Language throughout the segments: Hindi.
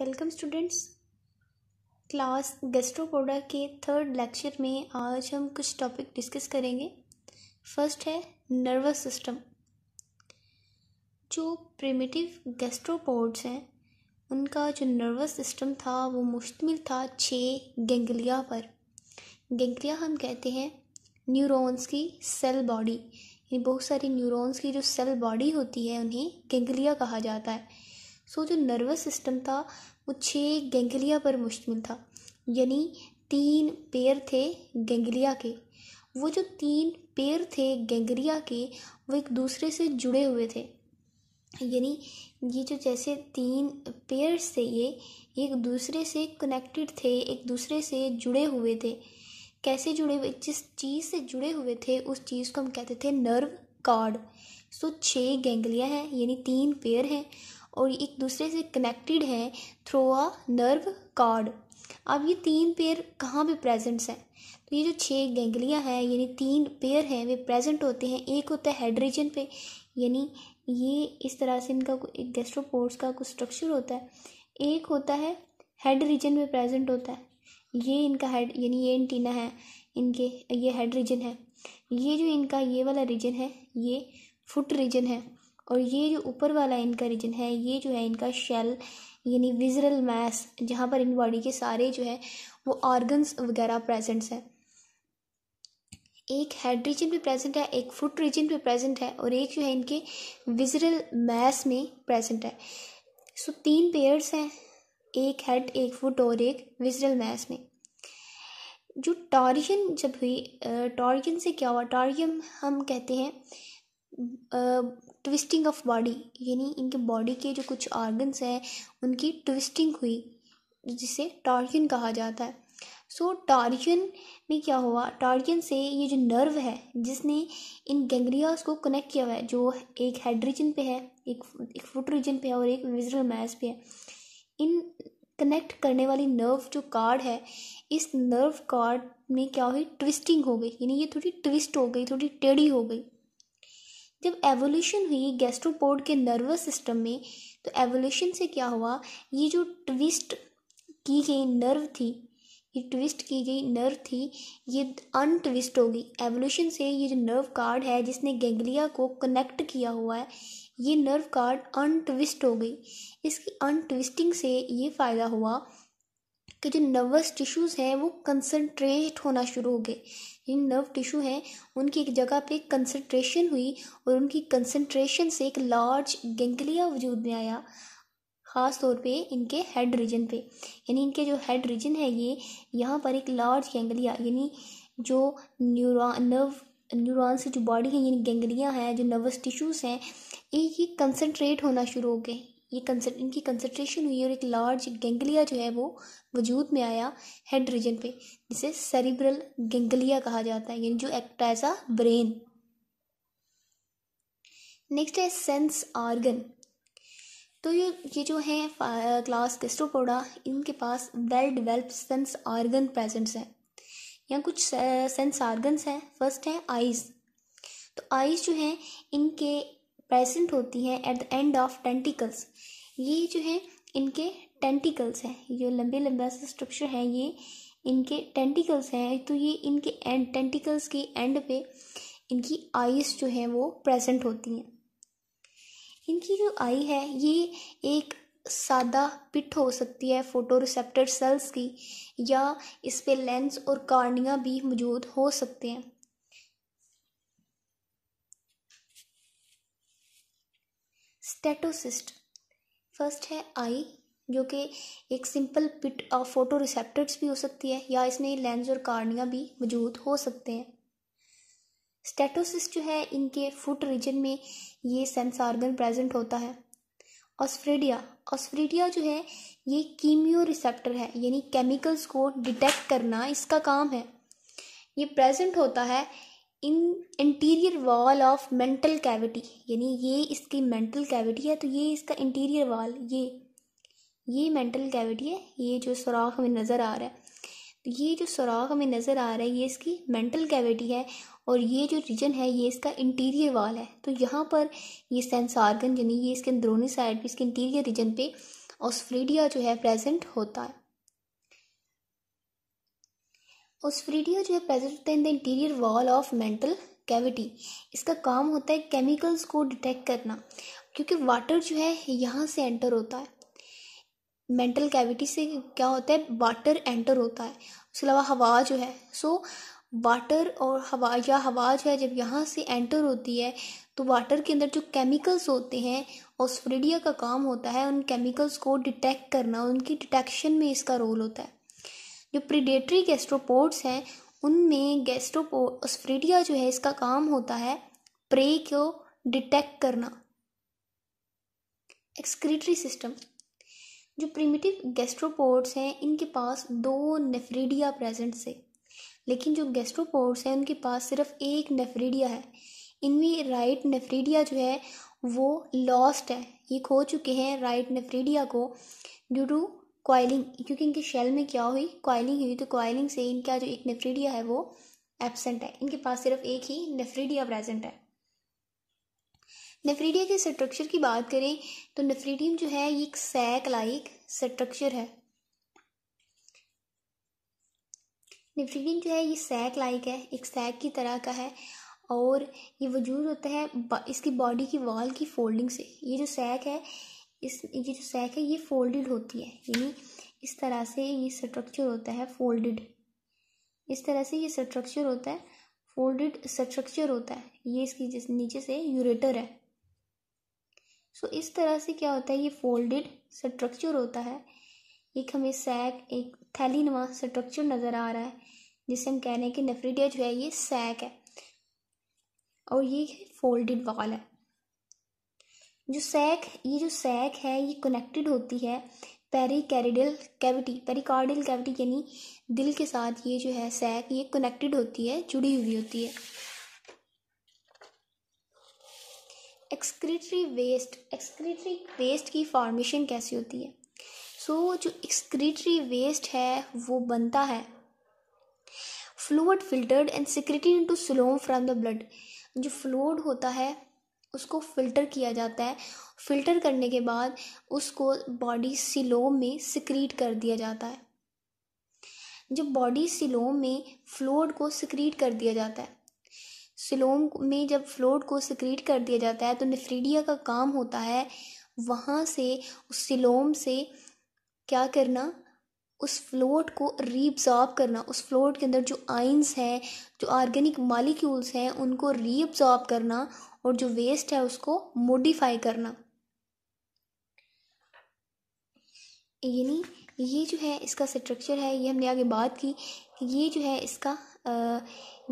वेलकम स्टूडेंट्स क्लास गेस्ट्रोपोडा के थर्ड लेक्चर में आज हम कुछ टॉपिक डिस्कस करेंगे फर्स्ट है नर्वस सिस्टम जो प्रिमिटिव गेस्ट्रोपोड्स हैं उनका जो नर्वस सिस्टम था वो मुश्तमिल था छः गेंगलिया पर गेंगलिया हम कहते हैं न्यूरॉन्स की सेल बॉडी यानी बहुत सारी न्यूरॉन्स की जो सेल बॉडी होती है उन्हें गेंगलिया कहा जाता है सो जो नर्वस सिस्टम था वो छः गेंगलिया पर मुश्तमिल था यानी तीन पेयर थे गेंगलिया के वो जो तीन पेयर थे गेंगलिया के वो एक दूसरे से जुड़े हुए थे यानी ये जो जैसे तीन पेयर्स थे ये एक दूसरे से कनेक्टेड थे एक दूसरे से जुड़े हुए थे कैसे जुड़े हुए जिस चीज़ से जुड़े हुए थे उस चीज़ को हम कहते थे नर्व कार्ड सो छः गेंगलिया हैं यानी तीन पेयर हैं और एक दूसरे से कनेक्टेड हैं थ्रू अ नर्व कॉर्ड अब ये तीन पेयर कहाँ पे प्रेजेंट्स हैं तो ये जो छः गेंगलियाँ हैं यानी तीन पेयर हैं वे प्रेजेंट होते हैं एक होता है हेड पे यानी ये इस तरह से इनका एक गेस्ट्रोपोर्ट्स का कुछ स्ट्रक्चर होता है एक होता है हेड रीजन में प्रेजेंट होता है ये इनका हेड यानी ये एंटीना है इनके ये हेड रीजन है ये जो इनका ये वाला रीजन है ये फुट रीजन है और ये जो ऊपर वाला इनका रीजन है ये जो है इनका शेल यानी विजरल मैस जहाँ पर इन बॉडी के सारे जो है वो ऑर्गन्स वगैरह प्रेजेंट्स हैं एक हेड रीजन भी प्रेजेंट है एक फुट रीजन भी प्रेजेंट है और एक जो है इनके विजरल मैस में प्रेजेंट है सो तीन पेयर्स हैं एक हेड एक फुट और एक विजरल मैस में जो टॉरियन जब हुई टॉरियन से क्या हुआ टॉरियम हम कहते हैं ट्विस्टिंग ऑफ बॉडी यानी इनके बॉडी के जो कुछ ऑर्गन्स हैं उनकी ट्विस्टिंग हुई जिसे टॉर्जन कहा जाता है सो so, टॉर्जन में क्या हुआ टॉर्जन से ये जो नर्व है जिसने इन गैंग्रियाज को कनेक्ट किया हुआ है जो एक हेड रीजन पे है एक एक फुट रीजन पे है और एक विजरल मैस पे है इन कनेक्ट करने वाली नर्व जो कार्ड है इस नर्व कार्ड में क्या हुई ट्विस्टिंग हो गई यानी ये थोड़ी ट्विस्ट हो गई थोड़ी टेढ़ी हो गई जब एवोल्यूशन हुई गैस्ट्रोपोड के नर्वस सिस्टम में तो एवोल्यूशन से क्या हुआ ये जो ट्विस्ट की गई नर्व थी ये ट्विस्ट की गई नर्व थी ये अनट्विस्ट होगी एवोल्यूशन से ये जो नर्व कार्ड है जिसने गैंग्लिया को कनेक्ट किया हुआ है ये नर्व कार्ड अनट्विस्ट हो गई इसकी अनट्विस्टिंग से ये फ़ायदा हुआ कि जो नर्वस टिश्यूज़ हैं वो कंसनट्रेट होना शुरू हो गए जिन नर्व टिश्यू हैं उनकी एक जगह पे कंसंट्रेशन हुई और उनकी कंसंट्रेशन से एक लार्ज गेंगलिया वजूद में आया ख़ास तौर पे इनके हेड रीजन पे यानी इनके जो हेड रीजन है ये यहाँ पर एक लार्ज गेंगलिया यानी जो न्यूरॉन नर्व न्यूरॉन से जो बॉडी है यानी गेंगलिया है जो नर्वस टिश्यूज़ हैं ये कंसनट्रेट होना शुरू हो गए ये कंसर इनकी कंसंट्रेशन हुई और एक लार्ज गेंगलिया जो है वो वजूद में आया हेड रीजन पे जिसे सेरिब्रल गेंगलिया कहा जाता है यानी जो act as a brain next है सेंस आर्गन तो ये ये जो है क्लास केस्टोपोडा इनके पास well develop sense organ presents हैं यहाँ कुछ सेंस आर्गन्स हैं फर्स्ट है आइज़ तो आइज़ जो हैं इनके प्रेजेंट होती हैं at the end of tentacles ये जो है इनके टेंटिकल्स हैं जो लंबे लंबे से स्ट्रक्चर हैं ये इनके टेंटिकल्स हैं तो ये इनके एंड टेंटिकल्स के एंड पे इनकी आईज जो हैं वो प्रेजेंट होती हैं इनकी जो आई है ये एक सादा पिट हो सकती है फोटो रिसेप्टर सेल्स की या इस पे लेंस और कार्निया भी मौजूद हो सकते हैं स्टेटोसिस्ट फर्स्ट है आई जो कि एक simple pit of photo receptors भी हो सकती है या इसमें लेंस और कार्निया भी मौजूद हो सकते हैं स्टेटोसिस्ट जो है इनके फुट रीजन में ये सेंस ऑर्गन प्रेजेंट होता है ऑस्फ्रेडिया ऑस्फ्रेडिया जो है ये कीमियो रिसेप्टर है यानी केमिकल्स को डिटेक्ट करना इसका काम है ये प्रेजेंट होता है in interior wall of mantle cavity यानी ये इसकी मेंटल कैविटी है तो ये इसका इंटीरियर वॉल ये ये मेंटल कैविटी है ये जो सुराख हमें नज़र आ रहा है तो ये जो सुराख हमें नज़र आ रहा है ये इसकी मेंटल कैविटी है और ये जो रीजन है ये इसका इंटीरियर वॉल है तो यहाँ पर ये ऑर्गन यानी ये इसके अंदरूनी साइड पे इसके इंटीरियर रीजन पे ऑस्फ्रीडिया जो है प्रेजेंट होता है उस वीडियो जो है present in the interior wall of mantle cavity इसका काम होता है केमिकल्स को डिटेक्ट करना क्योंकि वाटर जो है यहाँ से एंटर होता है मेंटल कैविटी से क्या होता है वाटर एंटर होता है उसके अलावा हवा जो है सो वाटर और हवा या हवा जो है जब यहाँ से एंटर होती है तो वाटर के अंदर जो केमिकल्स होते हैं ऑस्फ्रीडिया का काम होता है उन केमिकल्स को डिटेक्ट करना उनकी डिटेक्शन में इसका रोल होता है जो प्रीडेटरी गैस्ट्रोपोड्स हैं उनमें गैस्ट्रोपोस्फ्रीडिया जो है इसका काम होता है प्रे को डिटेक्ट करना एक्सक्रीटरी सिस्टम जो प्रिमिटिव गैस्ट्रोपोड्स हैं इनके पास दो नेफ्रीडिया प्रेजेंट से लेकिन जो गैस्ट्रोपोड्स हैं उनके पास सिर्फ एक नेफ्रीडिया है इनमें राइट नेफ्रीडिया जो है वो लॉस्ट है ये खो चुके हैं राइट नेफ्रीडिया को ड्यू टू क्वाइलिंग क्योंकि इनके शेल में क्या हुई क्वाइलिंग हुई तो क्वाइलिंग से इनका जो एक नेफ्रीडिया है वो एबसेंट है इनके पास सिर्फ एक ही नेफ्रीडिया प्रेजेंट है नेफ्रीडिया के स्ट्रक्चर की बात करें तो नेफ्रीडियम जो है ये एक सैक लाइक स्ट्रक्चर है नेफ्रीडियम जो है ये सैक लाइक है एक सैक की तरह का है और ये वजूद होता है इसकी बॉडी की वॉल की फोल्डिंग से ये जो सैक है इस ये जो सैक है ये फोल्डेड होती है यानी इस तरह से ये स्ट्रक्चर होता है फोल्डेड इस तरह से ये स्ट्रक्चर होता है फोल्डेड स्ट्रक्चर होता है ये इसकी जिस नीचे से यूरेटर है सो so, इस तरह से क्या होता है ये फोल्डेड स्ट्रक्चर होता है एक हमें सैक एक थैली नुमा स्ट्रक्चर नज़र आ रहा है जिसे हम कह रहे हैं कि नेफ्रीडिया जो है ये सैक है और ये फोल्डेड वाल है जो सैक ये जो सैक है ये कनेक्टेड होती है पेरिकैरिडल कैविटी पेरिकार्डियल कैविटी यानी दिल के साथ ये जो है सैक ये कनेक्टेड होती है जुड़ी हुई होती है एक्सक्रीटरी वेस्ट एक्सक्रीटरी वेस्ट की फॉर्मेशन कैसी होती है सो so, जो एक्सक्रीटरी वेस्ट है वो बनता है fluid filtered and into coelom from the blood जो फ्लूड होता है उसको फ़िल्टर किया जाता है फ़िल्टर करने के बाद उसको बॉडी सिलो में सिक्रीट कर दिया जाता है जब बॉडी सिलोम में फ्लोड को सिक्रीट कर दिया जाता है सिलोम में जब फ्लोड को सिक्रीट कर दिया जाता है तो निफ्रीडिया का काम होता है वहाँ से उस सिलोम से क्या करना उस फ्लोट को रीअब्ज़ॉर्ब करना उस फ्लोट के अंदर जो आइंस हैं जो ऑर्गेनिक मालिक्यूल्स हैं उनको रीअब्ज़ॉर्ब करना और जो वेस्ट है उसको मोडिफाई करना यानी ये जो है इसका स्ट्रक्चर है ये हमने आगे बात की ये जो है इसका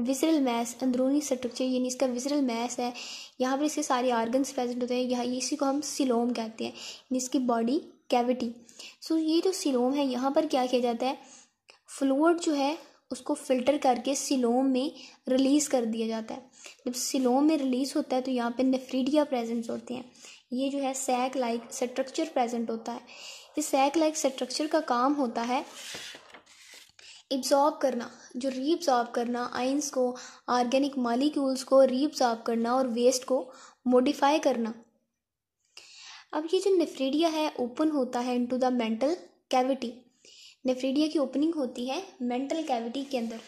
विजरल मैस अंदरूनी स्ट्रक्चर यानी इसका विजरल मैस है यहाँ पर इसके सारे ऑर्गन प्रेजेंट होते हैं यहाँ इसी को हम सिलोम कहते हैं यानी इसकी बॉडी कैविटी सो ये जो सिलोम है यहाँ पर क्या किया जाता है फ्लोअ जो है उसको फ़िल्टर करके सिलोम में रिलीज़ कर दिया जाता है जब सिलोम में रिलीज़ होता है तो यहाँ पे नेफ्रीडिया प्रेजेंट होते हैं ये जो है सैक लाइक स्ट्रक्चर प्रेजेंट होता है ये सैक लाइक स्ट्रक्चर का काम होता है एब्जॉर्ब करना जो रीब्जॉर्ब करना आइंस को ऑर्गेनिक मालिक्यूल्स को रीब्जॉर्ब करना और वेस्ट को मोडिफाई करना अब ये जो नेफ्रीडिया है ओपन होता है into the mantle cavity nephridia की ओपनिंग होती है मेंटल कैविटी के अंदर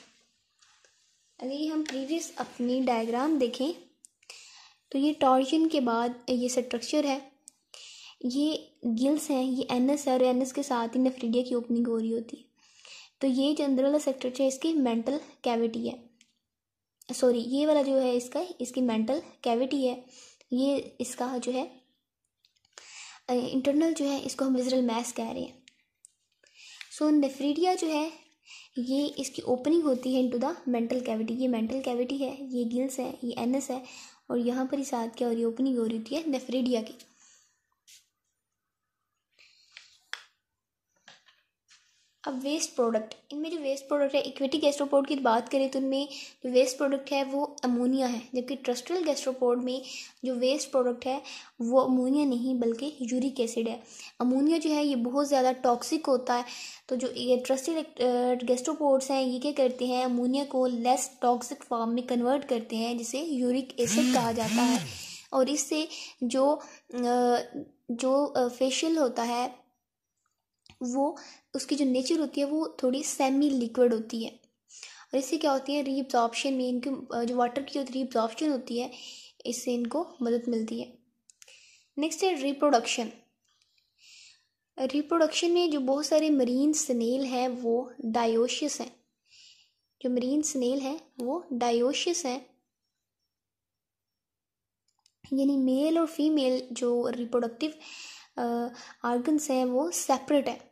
अगर ये हम प्रीवियस अपनी डायग्राम देखें तो ये टॉर्शन के बाद ये स्ट्रक्चर है ये गिल्स हैं ये एनएस है और एनएस के साथ ही नेफ्रीडिया की ओपनिंग हो रही होती है तो ये जो अंदर वाला स्ट्रक्चर है इसकी मेंटल कैविटी है सॉरी ये वाला जो है इसका इसकी मेंटल कैविटी है ये इसका जो है इंटरनल जो है इसको हम विजरल मैस कह रहे हैं सो नेफ्रीडिया जो है ये इसकी ओपनिंग होती है इनटू द मेंटल कैविटी ये मेंटल कैविटी है ये गिल्स है ये एनएस है और यहाँ पर इस आद की और ये ओपनिंग हो रही होती है नेफ्रीडिया की अब वेस्ट प्रोडक्ट इनमें जो वेस्ट प्रोडक्ट है इक्विटी गैस्ट्रोपोड की बात करें तो इनमें जो वेस्ट प्रोडक्ट है वो अमोनिया है जबकि ट्रस्टल गैस्ट्रोपोड में जो वेस्ट प्रोडक्ट है वो अमोनिया नहीं बल्कि यूरिक एसिड है अमोनिया जो है ये बहुत ज़्यादा टॉक्सिक होता है तो जो ये ट्रस्टल गैस्ट्रोपोड्स हैं ये क्या करते हैं अमोनिया को लेस टॉक्सिक फॉर्म में कन्वर्ट करते हैं जिसे यूरिक एसिड कहा जाता है और इससे जो जो फेशियल होता है वो उसकी जो नेचर होती है वो थोड़ी सेमी लिक्विड होती है और इससे क्या होती है रीअब्जॉर्प्शन में इनकी जो वाटर की जो रीब्जॉर्प्शन होती है इससे इनको मदद मिलती है नेक्स्ट है रिप्रोडक्शन रिप्रोडक्शन में जो बहुत सारे मरीन स्नेल हैं वो डायोशियस हैं जो मरीन स्नेल हैं वो डायोशियस हैं यानी मेल और फीमेल जो रिप्रोडक्टिव ऑर्गन्स हैं वो सेपरेट हैं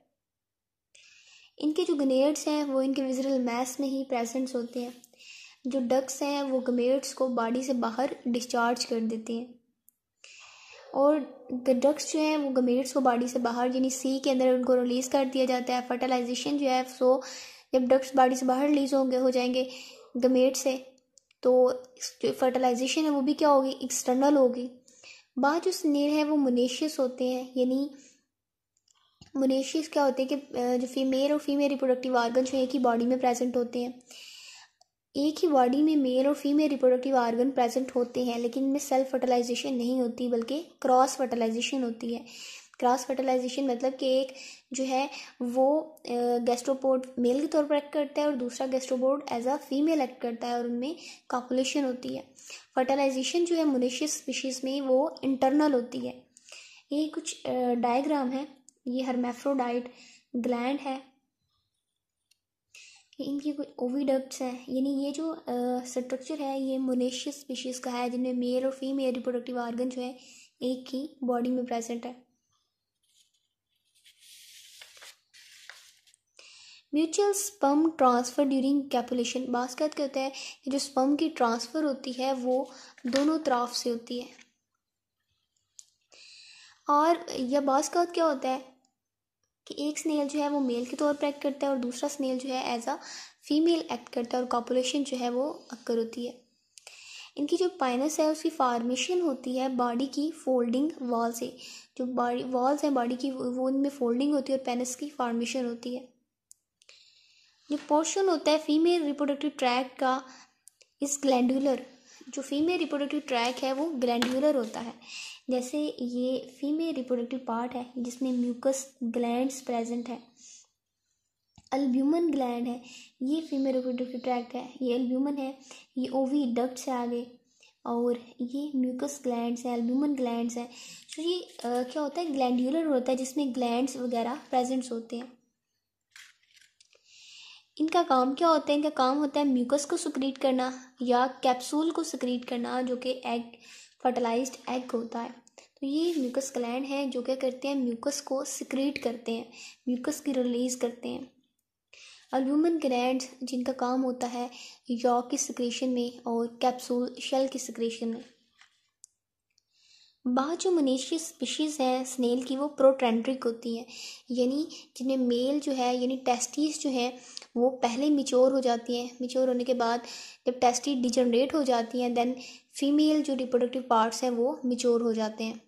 इनके जो गनेड्स हैं वो इनके विजरल मैस में ही प्रेजेंट्स होते हैं जो डक्स हैं वो गमेड्स को बॉडी से बाहर डिस्चार्ज कर देते हैं और डक्स जो हैं वो गमेड्स को बॉडी से बाहर यानी सी के अंदर उनको रिलीज़ कर दिया जाता है फर्टिलाइजेशन जो है सो जब डक्स बॉडी से बाहर रिलीज़ होंगे हो जाएंगे गमेड से तो जो फर्टिलाइजेशन है वो भी क्या होगी एक्सटर्नल होगी बाद जो स्नेल है वो मुनेशियस होते हैं यानी मोनेशियस क्या होते हैं कि जो फीमेल और फीमेल रिप्रोडक्टिव आर्गन जो एक ही बॉडी में प्रेजेंट होते हैं एक ही बॉडी में मेल और फीमेल रिप्रोडक्टिव आर्गन प्रेजेंट होते हैं लेकिन इनमें सेल्फ फर्टिलाइजेशन नहीं होती बल्कि क्रॉस फर्टिलाइजेशन होती है क्रॉस फर्टिलाइजेशन मतलब कि एक जो है वो गैस्ट्रोपोड मेल के तौर पर एक्ट करता है और दूसरा gastropod as a female act करता है और उनमें कॉपुलेशन होती है फर्टिलाइजेशन जो है मोनेशियस स्पीशीज़ में वो इंटरनल होती है ये कुछ डायग्राम है ये हरमेफ्रोडाइट ग्लैंड है इनकी कुछ ओविडक्ट्स हैं यानी ये जो स्ट्रक्चर है ये मोनेशियस स्पीशीज़ का है जिनमें मेल और फीमेल रिप्रोडक्टिव ऑर्गन जो है एक ही बॉडी में प्रेजेंट है mutual sperm transfer during copulation बास्कत क्या होता है कि जो स्पम की ट्रांसफ़र होती है वो दोनों तरफ से होती है और यह बास्कत क्या होता है कि एक स्नेल जो है वो मेल के तौर पर एक्ट करता है और दूसरा स्नेल जो है एज अ फीमेल एक्ट करता है और कॉपुलेशन जो है वो अक्कर होती है इनकी जो पाइनस है उसकी फार्मेशन होती है बॉडी की फोल्डिंग वॉल से जो बॉडी वॉल्स हैं बॉडी की वो इनमें फोल्डिंग होती है और पेनस की फार्मेशन होती है जो पोर्शन होता है फीमेल रिप्रोडक्टिव ट्रैक का इस ग्लैंडुलर जो फीमेल रिप्रोडक्टिव ट्रैक है वो ग्लैंडुलर होता है जैसे ये फीमेल रिप्रोडक्टिव पार्ट है जिसमें म्यूकस ग्लैंड प्रेजेंट है अल्ब्यूमन ग्लैंड है ये फीमेल रिप्रोडक्टिव ट्रैक है ये अल्ब्यूमन है ये ओवी डक्ट से आगे और ये म्यूकस ग्लैंड्स हैं एल्ब्यूमन ग्लैंड्स हैं तो ये आ, क्या होता है ग्लैंडुलर होता है जिसमें ग्लैंड्स वगैरह प्रेजेंट्स होते हैं इनका काम क्या होता है इनका काम होता है म्यूकस को सिक्रीट करना या कैप्सूल को सिक्रीट करना जो कि एग फर्टिलाइज एग होता है तो ये म्यूकस ग्लैंड है जो क्या करते हैं म्यूकस को सिक्रीट करते हैं म्यूकस की रिलीज करते हैं अल्बुमिन ग्लैंड जिनका काम होता है यॉक की सिक्रेशन में और कैप्सूल शेल की सिक्रेशन में बाद जो मनीषी स्पीशीज़ है स्नेल की वो प्रोटेंड्रिक होती हैं यानी जिनमें मेल जो है यानी टेस्टीज जो हैं वो पहले मिच्योर हो जाती हैं मिच्योर होने के बाद जब टेस्टी डिजनरेट हो जाती हैं देन फीमेल जो रिप्रोडक्टिव पार्ट्स हैं वो मिच्योर हो जाते हैं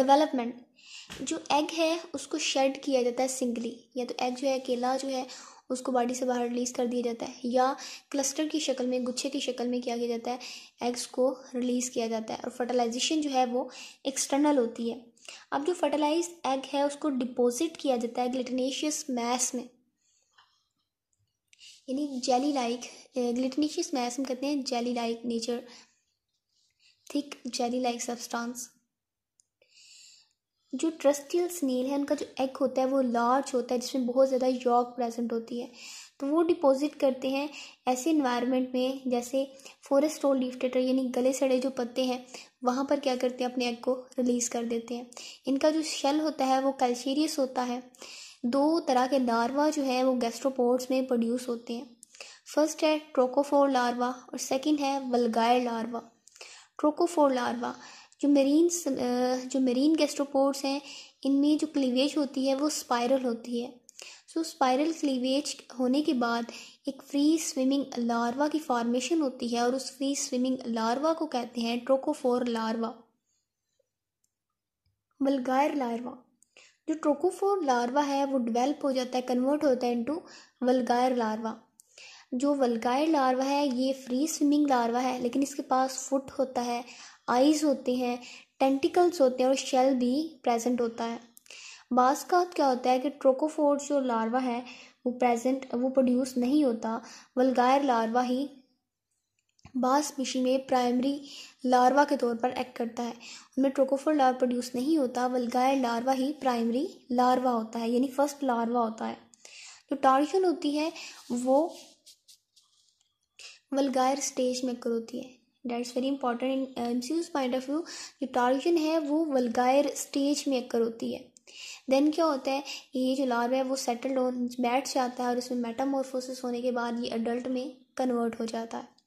डेवलपमेंट जो एग है उसको शेड किया जाता है सिंगली या तो एग जो है अकेला जो है उसको बॉडी से बाहर रिलीज़ कर दिया जाता है या क्लस्टर की शक्ल में गुच्छे की शक्ल में क्या किया जाता है एग्स को रिलीज़ किया जाता है और फर्टिलाइजेशन जो है वो एक्सटर्नल होती है अब जो फर्टिलाइज एग है उसको डिपॉजिट किया जाता है ग्लिटनेशियस मैस में यानी जेली लाइक ग्लिटनेशियस मैस हम कहते हैं jelly like nature thick jelly like substance जो ट्रस्टियल स्नेल है उनका जो एग होता है वो लार्ज होता है जिसमें बहुत ज़्यादा यॉक प्रेजेंट होती है तो वो डिपॉजिट करते हैं ऐसे इन्वायरमेंट में जैसे फॉरेस्ट रोल लीफ टेटर यानी गले सड़े जो पत्ते हैं वहाँ पर क्या करते हैं अपने एग को रिलीज़ कर देते हैं इनका जो शेल होता है वो कैल्शेरियस होता है दो तरह के लार्वा जो है वो गैस्ट्रोपोर्ट्स में प्रोड्यूस होते हैं फर्स्ट है ट्रोकोफोर लार्वा और सेकेंड है वलगायर लार्वा ट्रोकोफोर लार्वा जो मेरीन जो मरीन गैस्ट्रोपोड्स हैं इनमें जो क्लीवेज होती है वो स्पायरल होती है सो स्पायरल क्लीवेज होने के बाद एक फ्री स्विमिंग लार्वा की फॉर्मेशन होती है और उस फ्री स्विमिंग लार्वा को कहते हैं ट्रोकोफोर लार्वा वलगायर लार्वा जो ट्रोकोफोर लार्वा है वो डिवेल्प हो जाता है कन्वर्ट होता है इनटू वलगायर लार्वा जो वलगायर लार्वा है ये फ्री स्विमिंग लार्वा है लेकिन इसके पास फुट होता है आईज होती हैं टेंटिकल्स होते हैं और शेल भी प्रेजेंट होता है बास का क्या होता है कि ट्रोकोफोर जो लार्वा है वो प्रेजेंट वो प्रोड्यूस नहीं होता वलगायर लार्वा ही बास मिशी में प्राइमरी लार्वा के तौर पर एक्ट करता है उनमें ट्रोकोफोर लार्वा प्रोड्यूस नहीं होता वलगायर लार्वा ही प्राइमरी लार्वा होता है यानी फर्स्ट लार्वा होता है जो तो टार्शन होती है वो वलगायर स्टेज में कर होती है that's very important in M C Qs point of view जो टॉर्जन है वो वलगायर स्टेज में अक्कर होती है देन क्या होता है ये जो लार्वा है वो सेटल्ड हो बैठ जाता है और उसमें मेटामॉर्फोसिस होने के बाद ये अडल्ट में कन्वर्ट हो जाता है